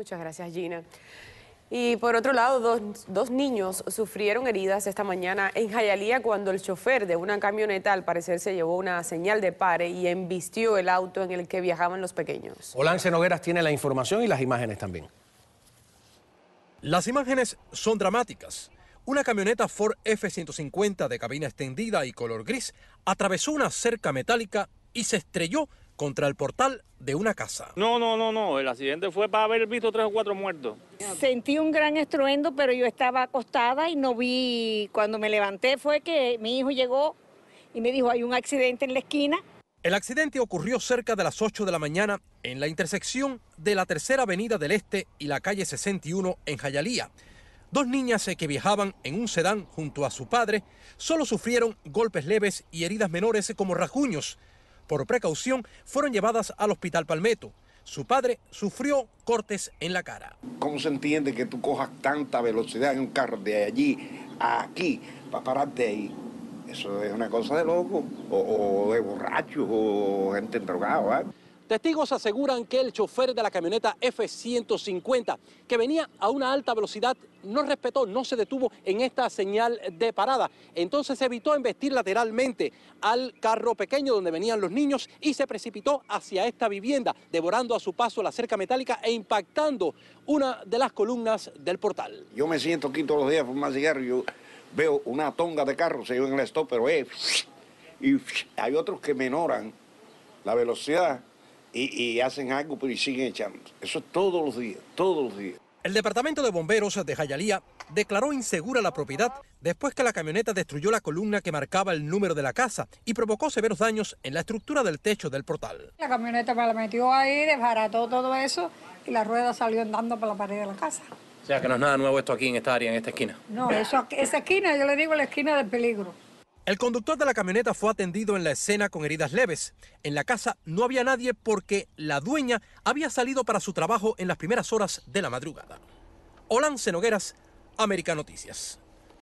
Muchas gracias, Gina. Y por otro lado, dos, niños sufrieron heridas esta mañana en Jayalía cuando el chofer de una camioneta al parecer se llevó una señal de pare y embistió el auto en el que viajaban los pequeños. Olance Nogueras tiene la información y las imágenes también. Las imágenes son dramáticas. Una camioneta Ford F-150 de cabina extendida y color gris atravesó una cerca metálica y se estrelló contra el portal de una casa. No, no, no, no. El accidente fue para haber visto tres o cuatro muertos. Sentí un gran estruendo, pero yo estaba acostada y no vi. Cuando me levanté fue que mi hijo llegó y me dijo, hay un accidente en la esquina. El accidente ocurrió cerca de las 8 de la mañana en la intersección de la Tercera Avenida del Este y la calle 61 en Jayalía. Dos niñas que viajaban en un sedán junto a su padre solo sufrieron golpes leves y heridas menores como rasguños por precaución, fueron llevadas al hospital Palmetto. Su padre sufrió cortes en la cara. ¿Cómo se entiende que tú cojas tanta velocidad en un carro de allí a aquí para pararte ahí? Eso es una cosa de loco, o, de borracho, o gente drogada. ¿eh? Testigos aseguran que el chofer de la camioneta F-150, que venía a una alta velocidad, no respetó, no se detuvo en esta señal de parada. Entonces evitó embestir lateralmente al carro pequeño donde venían los niños y se precipitó hacia esta vivienda, devorando a su paso la cerca metálica e impactando una de las columnas del portal. Yo me siento aquí todos los días por más cigarro, yo veo una tonga de carro, se yo en el stop, pero y hay otros que menoran la velocidad y, hacen algo, pero siguen echando. Eso todos los días, todos los días. El Departamento de Bomberos de Jayalía declaró insegura la propiedad después que la camioneta destruyó la columna que marcaba el número de la casa y provocó severos daños en la estructura del techo del portal. La camioneta me la metió ahí, desbarató todo eso y la rueda salió andando por la pared de la casa. O sea que no es nada nuevo esto aquí en esta área, en esta esquina. No, esa esquina, yo le digo la esquina del peligro. El conductor de la camioneta fue atendido en la escena con heridas leves. En la casa no había nadie porque la dueña había salido para su trabajo en las primeras horas de la madrugada. Olan Cenogueras, América Noticias.